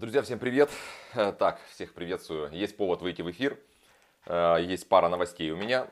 Друзья, всем привет. Э, так, всех приветствую. Есть повод выйти в эфир. Э, есть пара новостей у меня.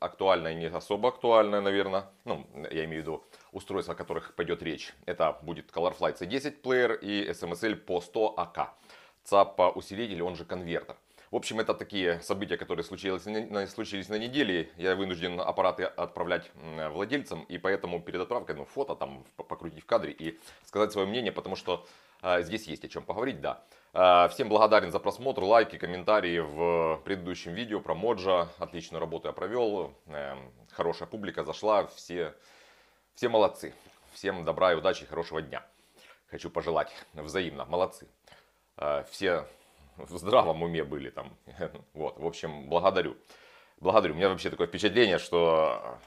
Актуальная и не особо актуальная, наверное. Ну, я имею в виду устройства, о которых пойдет речь. Это будет Colorfly C10 Player и SMSL по 100 АК. Цапа усилитель, он же конвертер. В общем, это такие события, которые случились, случились на неделе. Я вынужден аппараты отправлять владельцам, и поэтому перед отправкой, ну, фото там покрутить в кадре и сказать свое мнение, потому что а, здесь есть о чем поговорить, да. А, всем благодарен за просмотр, лайки, комментарии в предыдущем видео про Моджа. Отличную работу я провел, эм, хорошая публика зашла, все, все молодцы. Всем добра и удачи, хорошего дня. Хочу пожелать взаимно, молодцы. А, все в здравом уме были там. Вот, в общем, благодарю. Благодарю. У меня вообще такое впечатление, что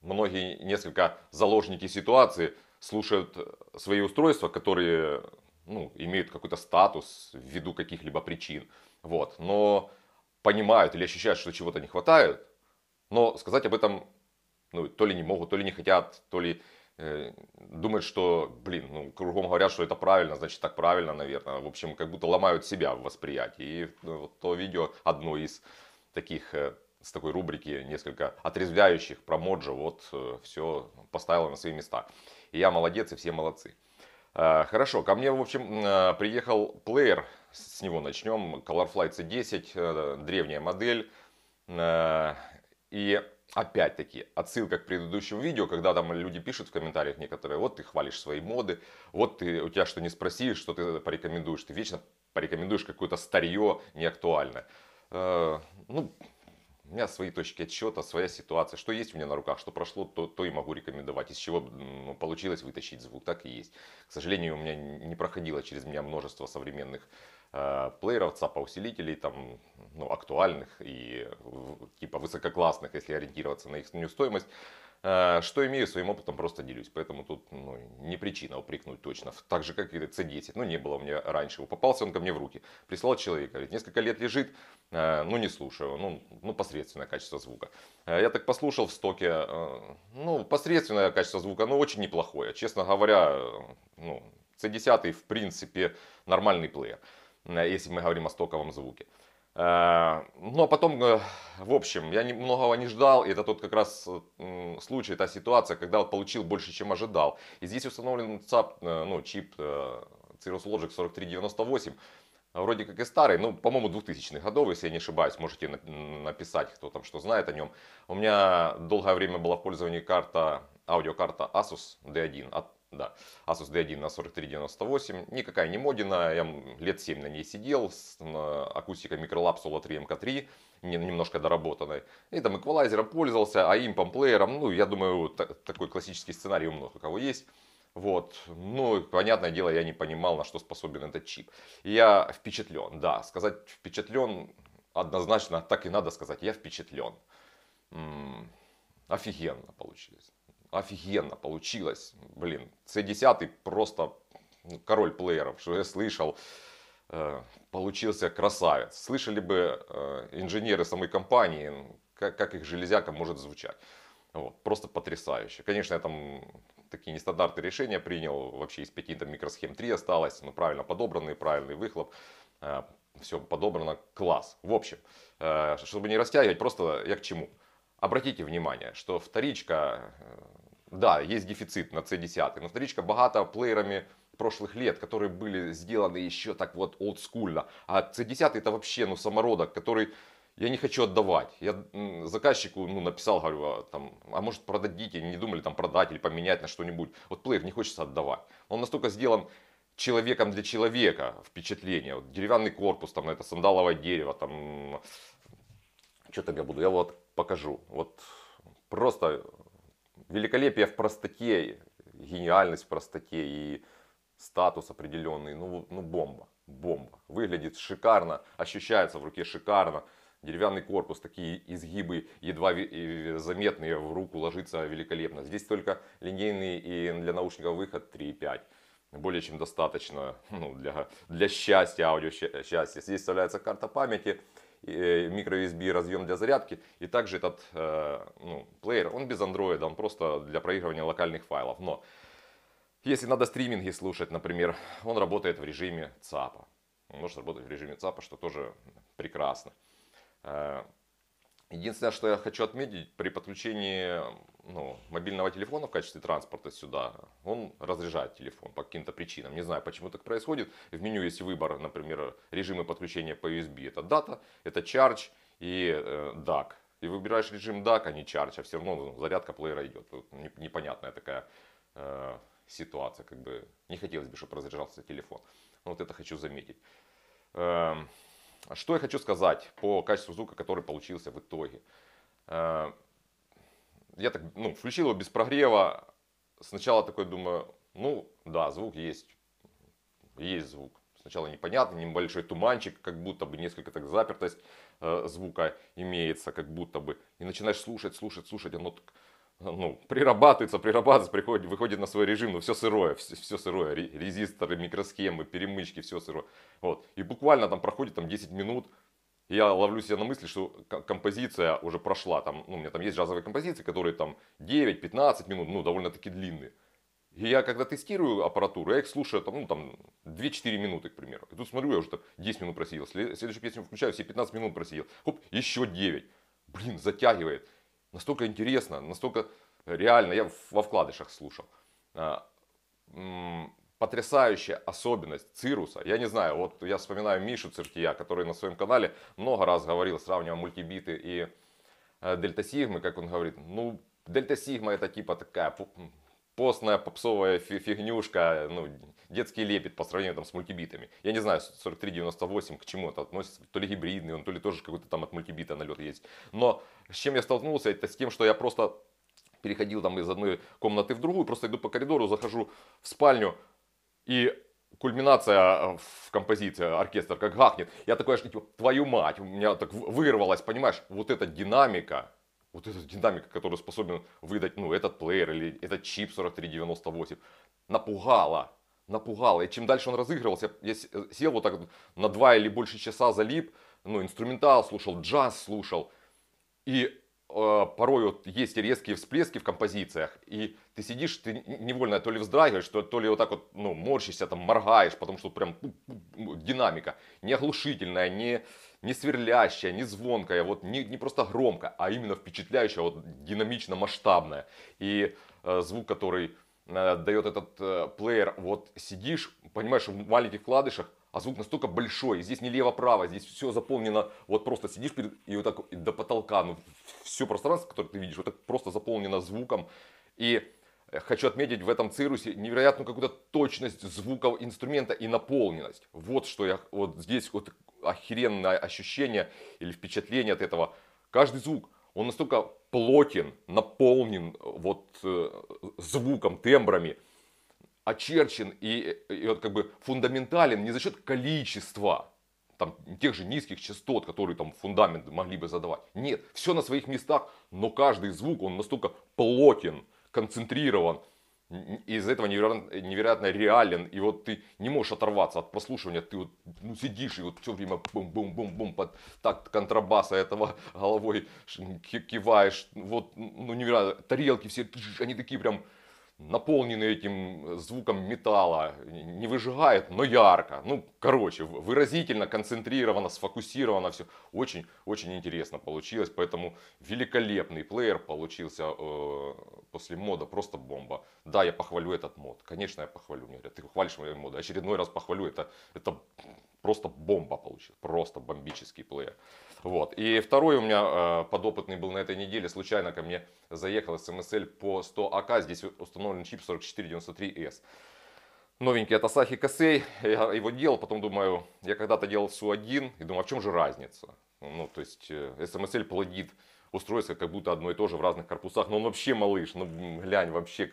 многие несколько заложники ситуации – слушают э, свои устройства, которые ну, имеют какой-то статус ввиду каких-либо причин. Вот. Но понимают или ощущают, что чего-то не хватает, но сказать об этом ну, то ли не могут, то ли не хотят, то ли э, думают, что, блин, ну, кругом говорят, что это правильно, значит, так правильно, наверное. В общем, как будто ломают себя в восприятии. И ну, то видео одно из таких э, с такой рубрики несколько отрезвляющих про Моджо, вот э, все поставила на свои места. И я молодец, и все молодцы. Э, хорошо, ко мне, в общем, э, приехал плеер, с него начнем, Colorfly C10, древняя модель. И опять-таки, отсылка к предыдущему видео, когда там люди пишут в комментариях некоторые, вот ты хвалишь свои моды, вот ты, у тебя что не спросишь что ты порекомендуешь, ты вечно порекомендуешь какое-то старье неактуальное. Ну, у меня свои точки отсчета, своя ситуация. Что есть у меня на руках, что прошло, то, то и могу рекомендовать. Из чего ну, получилось вытащить звук, так и есть. К сожалению, у меня не проходило через меня множество современных э, плееров, ЦАПа-усилителей, там, ну, актуальных и типа высококлассных, если ориентироваться на их стоимость. А, что имею, своим опытом просто делюсь. Поэтому тут ну, не причина упрекнуть точно. Так же, как и C10. Ну, не было у меня раньше. Попался он ко мне в руки. Прислал человек, говорит, несколько лет лежит, а, ну, не слушаю. Ну, ну посредственное качество звука. А, я так послушал в стоке. Ну, посредственное качество звука, но ну, очень неплохое. Честно говоря, ну, C10 в принципе нормальный плеер. Если мы говорим о стоковом звуке. Э, но потом, э, в общем, я многого не ждал, и это тот как раз случай, та ситуация, когда вот получил больше, чем ожидал. И здесь установлен ЦАП, э, ну, чип Cirrus Logic 4398, вроде как и старый, ну, по-моему, 2000 годов, если я не ошибаюсь, можете написать, кто там что знает о нем. У меня долгое время была в пользовании карта, аудиокарта Asus D1 от да, Asus D1 на 4398, никакая не модина, я лет 7 на ней сидел, с акустикой Solo 3MK3, немножко доработанной. И там эквалайзером пользовался, а импом, плеером, ну, я думаю, такой классический сценарий у многих у кого есть. Вот, ну, понятное дело, я не понимал, на что способен этот чип. Я впечатлен, да, сказать впечатлен однозначно, так и надо сказать, я впечатлен. М -м, офигенно получилось офигенно получилось. Блин, C10 просто ну, король плееров, что я слышал. Э, получился красавец. Слышали бы э, инженеры самой компании, как, их железяка может звучать. Вот, просто потрясающе. Конечно, я там такие нестандартные решения принял. Вообще из пяти там микросхем 3 осталось. но ну, правильно подобранные, правильный выхлоп. Э, Все подобрано. Класс. В общем, чтобы не растягивать, просто я к чему. Обратите внимание, что вторичка да, есть дефицит на C10, но вторичка богата плеерами прошлых лет, которые были сделаны еще так вот олдскульно. А C10 это вообще ну самородок, который я не хочу отдавать. Я заказчику ну, написал, говорю, а, там, а может продадите, не думали там продать или поменять на что-нибудь. Вот плеер не хочется отдавать. Он настолько сделан человеком для человека впечатление. Вот деревянный корпус, там это сандаловое дерево, там что там я буду, я вот покажу. Вот просто великолепие в простоте, гениальность в простоте и статус определенный, ну, ну бомба, бомба. Выглядит шикарно, ощущается в руке шикарно. Деревянный корпус, такие изгибы едва заметные, в руку ложится великолепно. Здесь только линейный и для наушников выход 3.5. Более чем достаточно ну, для, для счастья, аудио счастья. Здесь вставляется карта памяти микро-USB э, разъем для зарядки. И также этот э, ну, плеер, он без Android, он просто для проигрывания локальных файлов. Но если надо стриминги слушать, например, он работает в режиме ЦАПа. Он может работать в режиме ЦАПа, что тоже прекрасно. Э, Единственное, что я хочу отметить, при подключении ну, мобильного телефона в качестве транспорта сюда, он разряжает телефон по каким-то причинам. Не знаю, почему так происходит. В меню есть выбор, например, режимы подключения по USB. Это дата, это charge и э, DAC. И выбираешь режим DAC, а не charge, а все равно ну, зарядка плеера идет. Тут непонятная такая э, ситуация. Как бы не хотелось бы, чтобы разряжался телефон. вот это хочу заметить. Эм, а что я хочу сказать по качеству звука, который получился в итоге. Э, я так, ну, включил его без прогрева. Сначала такой думаю, ну, да, звук есть. Есть звук. Сначала непонятно, небольшой туманчик, как будто бы несколько так запертость э, звука имеется, как будто бы. И начинаешь слушать, слушать, слушать, оно так ну, прирабатывается, прирабатывается, приходит, выходит на свой режим, но все сырое, все, все сырое, резисторы, микросхемы, перемычки, все сырое. Вот. И буквально там проходит там 10 минут, я ловлю себя на мысли, что композиция уже прошла. Там, ну, у меня там есть джазовые композиции, которые там 9-15 минут, ну, довольно-таки длинные. И я когда тестирую аппаратуру, я их слушаю там, ну, там 2-4 минуты, к примеру. И тут смотрю, я уже там 10 минут просидел. Следующую песню включаю, все 15 минут просидел. Хоп, еще 9. Блин, затягивает. Настолько интересно, настолько реально. Я во вкладышах слушал. А, потрясающая особенность цируса. Я не знаю, вот я вспоминаю Мишу Циртия, который на своем канале много раз говорил, сравнивая мультибиты и э, дельта сигмы, как он говорит. Ну, дельта сигма это типа такая постная попсовая фигнюшка, ну, детский лепет по сравнению там с мультибитами. Я не знаю, 4398 к чему это относится, то ли гибридный он, то ли тоже какой-то там от мультибита налет есть. Но с чем я столкнулся, это с тем, что я просто переходил там из одной комнаты в другую, просто иду по коридору, захожу в спальню, и кульминация э, в композиции, оркестр как гахнет. Я такой, аж, типа, твою мать, у меня так вырвалось, понимаешь, вот эта динамика, вот этот динамик, который способен выдать ну, этот плеер или этот чип 4398, напугало, напугало. И чем дальше он разыгрывался, я э, сел вот так на два или больше часа залип, ну, инструментал слушал, джаз слушал. И э, порой вот есть резкие всплески в композициях, и ты сидишь, ты невольно то ли вздрагиваешь, то, ли вот так вот, ну, морщишься, там, моргаешь, потому что прям пу -пу -пу, ну, динамика не оглушительная, не не сверлящая, не звонкая, вот не, не просто громко, а именно впечатляющая, вот динамично масштабная. И э, звук, который э, дает этот э, плеер, вот сидишь, понимаешь, в маленьких вкладышах, а звук настолько большой, здесь не лево-право, здесь все заполнено, вот просто сидишь перед, и вот так и до потолка, ну, все пространство, которое ты видишь, вот так просто заполнено звуком. И э, хочу отметить в этом цирусе невероятную какую-то точность звуков инструмента и наполненность. Вот что я, вот здесь вот охеренное ощущение или впечатление от этого. Каждый звук, он настолько плотен, наполнен э, вот э, звуком, тембрами, очерчен и, э, и вот как бы фундаментален не за счет количества там, тех же низких частот, которые там фундамент могли бы задавать. Нет, все на своих местах, но каждый звук, он настолько плотен, концентрирован, из этого невероятно, невероятно реален, и вот ты не можешь оторваться от прослушивания, ты вот ну, сидишь и вот все время бум-бум-бум-бум под так контрабаса этого головой киваешь, вот ну невероятно, тарелки все, они такие прям наполнены этим звуком металла, не выжигает, но ярко, ну Короче, выразительно, концентрировано, сфокусировано все. Очень-очень интересно получилось. Поэтому великолепный плеер получился э, после мода. Просто бомба. Да, я похвалю этот мод. Конечно, я похвалю. Мне говорят, ты хвалишь мои моды. Очередной раз похвалю. Это, это просто бомба получилась. Просто бомбический плеер. Вот. И второй у меня э, подопытный был на этой неделе. Случайно ко мне заехал SMSL эм по 100АК. Здесь установлен чип 4493S новенький от Asahi Косей, Я его делал, потом думаю, я когда-то делал СУ-1 и думаю, а в чем же разница? Ну, то есть, SMSL э, эм плодит устройство как будто одно и то же в разных корпусах. Но он вообще малыш, ну глянь, вообще,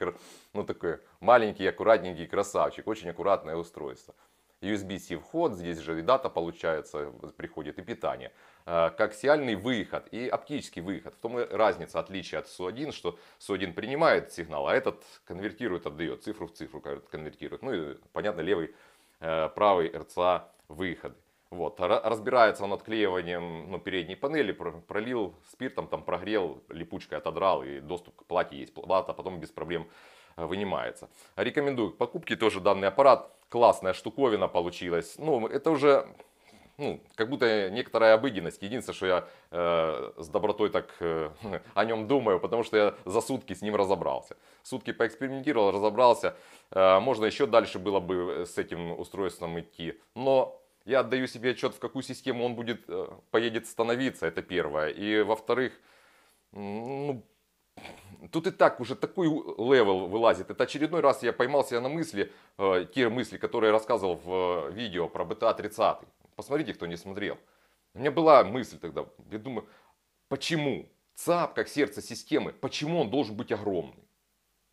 ну такой маленький, аккуратненький красавчик, очень аккуратное устройство. USB-C вход, здесь же и дата получается, приходит и питание. Э, Коаксиальный выход и оптический выход. В том и разница, отличие от SU1, что SU1 принимает сигнал, а этот конвертирует, отдает цифру в цифру, конвертирует. Ну и, понятно, левый, э, правый РЦА выходы. Вот, разбирается он отклеиванием ну, передней панели, пролил спиртом, там прогрел, липучкой отодрал и доступ к плате есть. Плата а потом без проблем Э, вынимается. Рекомендую к покупке тоже данный аппарат. Классная штуковина получилась. Ну, это уже ну, как будто некоторая обыденность. Единственное, что я э, с добротой так э, о нем думаю, потому что я за сутки с ним разобрался. Сутки поэкспериментировал, разобрался. Э, можно еще дальше было бы э, с этим устройством идти. Но я отдаю себе отчет, в какую систему он будет, э, поедет становиться, это первое. И во-вторых, ну, тут и так уже такой левел вылазит. Это очередной раз я поймал себя на мысли, э, те мысли, которые я рассказывал в э, видео про БТА-30. Посмотрите, кто не смотрел. У меня была мысль тогда, я думаю, почему ЦАП, как сердце системы, почему он должен быть огромный?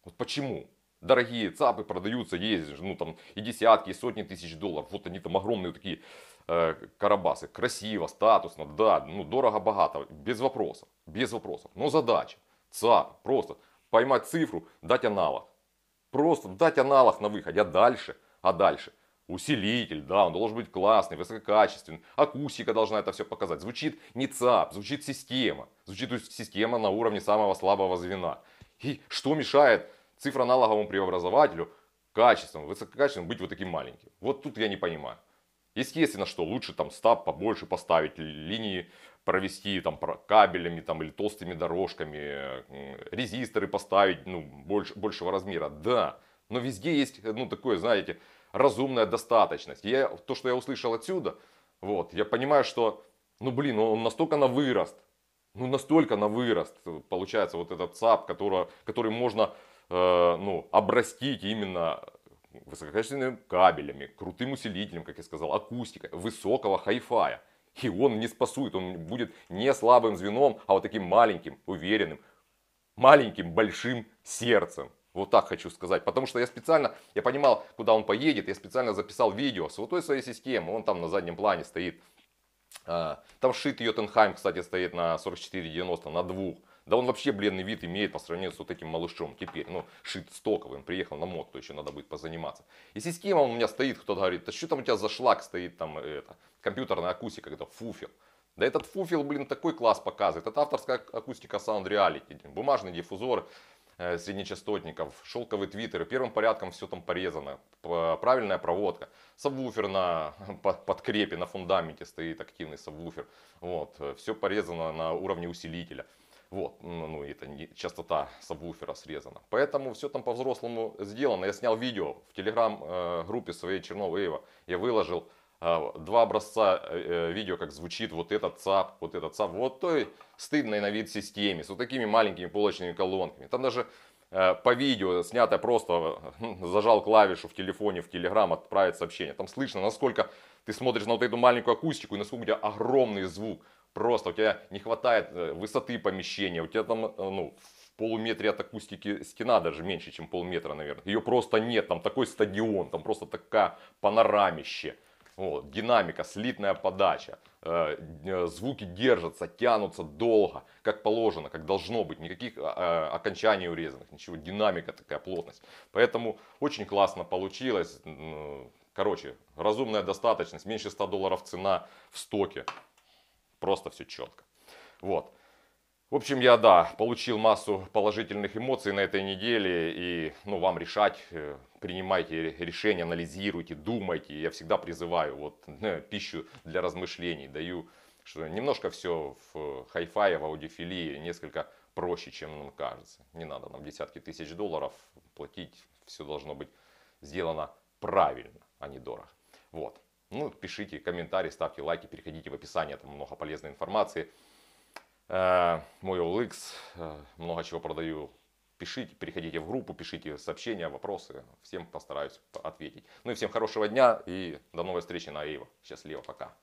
Вот почему? Дорогие ЦАПы продаются, есть ну там и десятки, и сотни тысяч долларов. Вот они там огромные такие э, карабасы. Красиво, статусно, да, ну дорого-богато, без вопросов, без вопросов. Но задача. ЦА, просто поймать цифру, дать аналог. Просто дать аналог на выходе, а дальше, а дальше. Усилитель, да, он должен быть классный, высококачественный. Акустика должна это все показать. Звучит не ЦАП, звучит система. Звучит система на уровне самого слабого звена. И что мешает цифроаналоговому преобразователю качеством, высококачественным быть вот таким маленьким? Вот тут я не понимаю. Естественно, что лучше там стаб побольше поставить, линии провести там кабелями там, или толстыми дорожками, э, резисторы поставить ну, больше, большего размера, да. Но везде есть, э, ну, такое, знаете, разумная достаточность. Я, то, что я услышал отсюда, вот, я понимаю, что, ну, блин, он настолько на вырост, ну, настолько на вырост, э, получается, вот этот ЦАП, который, который можно, э, ну, обрастить именно высококачественными кабелями, крутым усилителем, как я сказал, акустикой, высокого хай-фая. И он не спасует, он будет не слабым звеном, а вот таким маленьким, уверенным, маленьким, большим сердцем. Вот так хочу сказать. Потому что я специально, я понимал, куда он поедет, я специально записал видео с вот той своей системы. Он там на заднем плане стоит а, там шит Йотенхайм, кстати, стоит на 44,90, на двух. Да он вообще бледный вид имеет по сравнению с вот этим малышом теперь. Ну, шит стоковый, он приехал на мод, то еще надо будет позаниматься. И система у меня стоит, кто-то говорит, да что там у тебя за шлак стоит там э, это, компьютерная акустика, это фуфел. Да этот фуфел, блин, такой класс показывает. Это авторская акустика Sound Reality, бумажный диффузор, Э, среднечастотников, шелковый твиттер, первым порядком все там порезано, правильная проводка, сабвуфер на подкрепе, на фундаменте стоит активный сабвуфер, вот, все порезано на уровне усилителя. Вот, ну это не, частота сабвуфера срезана. Поэтому все там по-взрослому сделано. Я снял видео в телеграм-группе э, своей Черновеева. Я выложил а, два образца э, э, видео, как звучит вот этот ЦАП, вот этот ЦАП. Вот той стыдной на вид системе с вот такими маленькими полочными колонками. Там даже э, по видео снято просто, зажал клавишу в телефоне, в телеграм, отправить сообщение. Там слышно, насколько ты смотришь на вот эту маленькую акустику и насколько у тебя огромный звук. Просто у тебя не хватает высоты помещения, у тебя там ну, в полуметре от акустики стена даже меньше, чем полметра, наверное. Ее просто нет, там такой стадион, там просто такая панорамище. Вот, динамика, слитная подача, э, э, звуки держатся, тянутся долго, как положено, как должно быть, никаких э, окончаний урезанных, ничего, динамика такая, плотность. Поэтому очень классно получилось. Э, короче, разумная достаточность, меньше 100 долларов цена в стоке. Просто все четко. Вот. В общем, я, да, получил массу положительных эмоций на этой неделе. И, ну, вам решать, э, принимайте решения, анализируйте, думайте. Я всегда призываю вот э, пищу для размышлений. Даю, что немножко все в хай-фае, в аудиофилии, несколько проще, чем нам кажется. Не надо нам десятки тысяч долларов платить. Все должно быть сделано правильно, а не дорого. Вот. Ну, пишите комментарии, ставьте лайки, переходите в описание, там много полезной информации мой OLX, много чего продаю. Пишите, переходите в группу, пишите сообщения, вопросы. Всем постараюсь ответить. Ну и всем хорошего дня и до новой встречи на Эйва. Счастливо, пока.